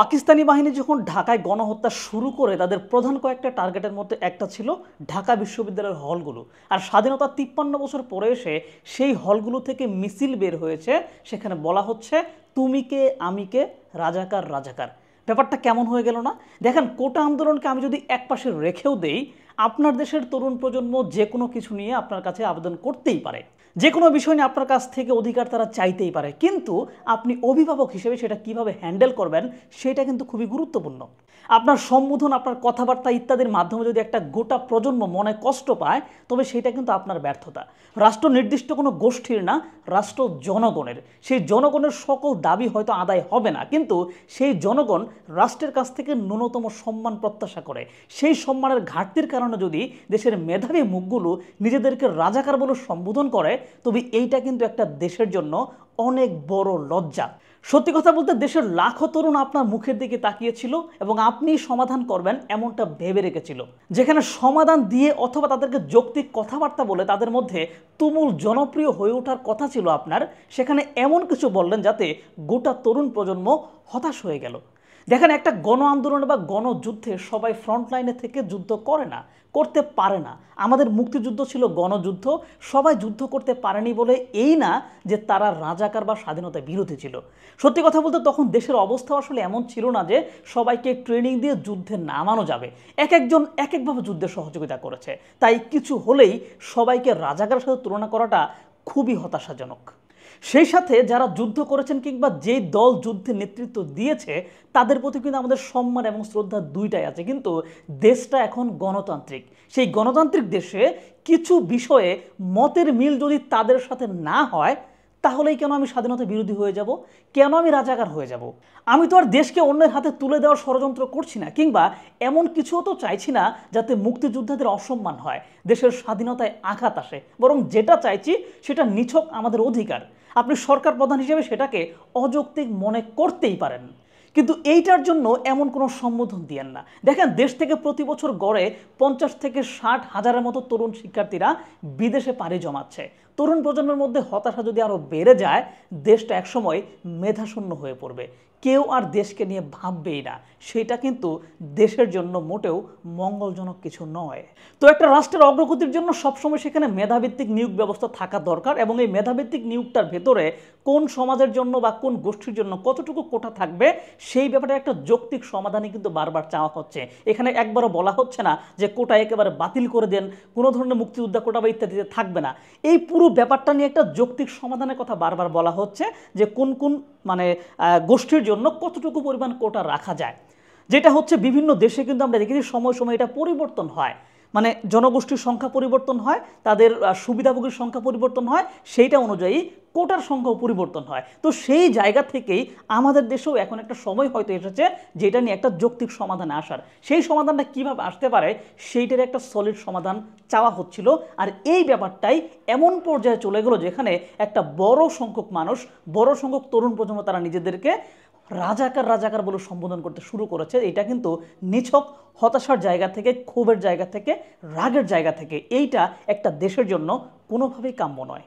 পাকিস্তানি বাহিনী যখন ঢাকায় গণহত্যা শুরু করে তাদের প্রধান কয়েকটা টার্গেটের মধ্যে একটা ছিল ঢাকা বিশ্ববিদ্যালয়ের হলগুলো আর স্বাধীনতা তিপ্পান্ন বছর পরে এসে সেই হলগুলো থেকে মিছিল বের হয়েছে সেখানে বলা হচ্ছে তুমি কে আমি কে রাজাকার রাজাকার ব্যাপারটা কেমন হয়ে গেল না দেখেন কোটা আন্দোলনকে আমি যদি একপাশে রেখেও দেই আপনার দেশের তরুণ প্রজন্ম যে কোনো কিছু নিয়ে আপনার কাছে আবেদন করতেই পারে যে কোনো বিষয় নিয়ে আপনার কাছ থেকে অধিকার তারা চাইতেই পারে কিন্তু আপনি অভিভাবক হিসেবে সেটা কিভাবে হ্যান্ডেল করবেন সেটা কিন্তু খুবই গুরুত্বপূর্ণ আপনার সম্বোধন আপনার কথাবার্তা ইত্যাদির মাধ্যমে যদি একটা গোটা প্রজন্ম মনে কষ্ট পায় তবে সেটা কিন্তু আপনার ব্যর্থতা রাষ্ট্র নির্দিষ্ট কোনো গোষ্ঠীর না রাষ্ট্র জনগণের সেই জনগণের সকল দাবি হয়তো আদায় হবে না কিন্তু সেই জনগণ রাষ্ট্রের কাছ থেকে ন্যূনতম সম্মান প্রত্যাশা করে সেই সম্মানের ঘাটতির কারণে যদি দেশের মেধাবী মুখগুলো নিজেদেরকে রাজাকার বলে সম্বোধন করে তবে এইটা কিন্তু একটা দেশের জন্য অনেক বড় লজ্জা সত্যি কথা বলতে দেশের লাখো তরুণ আপনার মুখের দিকে তাকিয়েছিল এবং আপনি সমাধান করবেন এমনটা ভেবে রেখেছিল যেখানে সমাধান দিয়ে অথবা তাদেরকে যৌক্তিক কথাবার্তা বলে তাদের মধ্যে তুমুল জনপ্রিয় হয়ে ওঠার কথা ছিল আপনার সেখানে এমন কিছু বললেন যাতে গোটা তরুণ প্রজন্ম হতাশ হয়ে গেল দেখেন একটা গণ আন্দোলন বা গণযুদ্ধে সবাই ফ্রন্টলাইনে থেকে যুদ্ধ করে না করতে পারে না আমাদের মুক্তিযুদ্ধ ছিল গণযুদ্ধ সবাই যুদ্ধ করতে পারেনি বলে এই না যে তারা রাজাকার বা স্বাধীনতা বিরোধী ছিল সত্যি কথা বলতে তখন দেশের অবস্থা আসলে এমন ছিল না যে সবাইকে ট্রেনিং দিয়ে যুদ্ধে নামানো যাবে এক একজন এক একভাবে যুদ্ধে সহযোগিতা করেছে তাই কিছু হলেই সবাইকে রাজাকারের সাথে তুলনা করাটা খুবই হতাশাজনক সেই সাথে যারা যুদ্ধ করেছেন কিংবা যেই দল যুদ্ধে নেতৃত্ব দিয়েছে তাদের প্রতি কিন্তু আমাদের সম্মান এবং শ্রদ্ধা দুইটাই আছে কিন্তু দেশটা এখন গণতান্ত্রিক সেই গণতান্ত্রিক দেশে কিছু বিষয়ে মতের মিল যদি তাদের সাথে না হয় তাহলেই কেন আমি স্বাধীনতা বিরোধী হয়ে যাব কেন আমি রাজাকার হয়ে যাব আমি তো আর দেশকে অন্যের হাতে তুলে দেওয়ার ষড়যন্ত্র করছি না কিংবা এমন কিছুও তো চাইছি না যাতে মুক্তিযোদ্ধাদের অসম্মান হয় দেশের স্বাধীনতায় আঘাত আসে বরং যেটা চাইছি সেটা নিছক আমাদের অধিকার আপনি সরকার প্রধান হিসেবে সেটাকে অযৌক্তিক মনে করতেই পারেন কিন্তু এইটার জন্য এমন কোনো সম্বোধন দিয়েন না দেখেন দেশ থেকে প্রতি বছর গড়ে পঞ্চাশ থেকে ষাট হাজারের মতো তরুণ শিক্ষার্থীরা বিদেশে পাড়ি জমাচ্ছে তরুণ প্রজন্মের মধ্যে হতাশা যদি আরও বেড়ে যায় দেশটা একসময় মেধাশূন্য হয়ে পড়বে কেউ আর দেশকে নিয়ে ভাববেই না সেটা কিন্তু দেশের জন্য মোটেও মঙ্গলজনক কিছু নয় তো একটা রাষ্ট্রের অগ্রগতির জন্য সবসময় সেখানে মেধাভিত্তিক নিয়োগ ব্যবস্থা থাকা দরকার এবং এই মেধাভিত্তিক নিয়োগটার ভেতরে কোন সমাজের জন্য বা কোন গোষ্ঠীর জন্য কতটুকু কোটা থাকবে সেই ব্যাপারে একটা যৌক্তিক সমাধানই কিন্তু বারবার চাওয়া হচ্ছে এখানে একবারও বলা হচ্ছে না যে কোটা একেবারে বাতিল করে দেন কোনো ধরনের মুক্তিযোদ্ধা কোটা বা ইত্যাদিতে থাকবে না এই পুরো পুরো ব্যাপারটা নিয়ে একটা যৌক্তিক সমাধানের কথা বারবার বলা হচ্ছে যে কোন কোন মানে গোষ্ঠীর জন্য কতটুকু পরিমাণ কোটা রাখা যায় যেটা হচ্ছে বিভিন্ন দেশে কিন্তু আমরা দেখেছি সময় সময় এটা পরিবর্তন হয় মানে জনগোষ্ঠীর সংখ্যা পরিবর্তন হয় তাদের সুবিধাভোগীর সংখ্যা পরিবর্তন হয় সেইটা অনুযায়ী কোটার সংখ্যাও পরিবর্তন হয় তো সেই জায়গা থেকেই আমাদের দেশেও এখন একটা সময় হয়তো এসেছে যেটা নিয়ে একটা যৌক্তিক সমাধান আসার সেই সমাধানটা কিভাবে আসতে পারে সেইটার একটা সলিড সমাধান চাওয়া হচ্ছিল আর এই ব্যাপারটাই এমন পর্যায়ে চলে গেল যেখানে একটা বড় সংখ্যক মানুষ বড় সংখ্যক তরুণ প্রজন্ম তারা নিজেদেরকে রাজাকার রাজাকার বলে সম্বোধন করতে শুরু করেছে এটা কিন্তু নিছক হতাশার জায়গা থেকে ক্ষোভের জায়গা থেকে রাগের জায়গা থেকে এইটা একটা দেশের জন্য কোনোভাবেই কাম্য নয়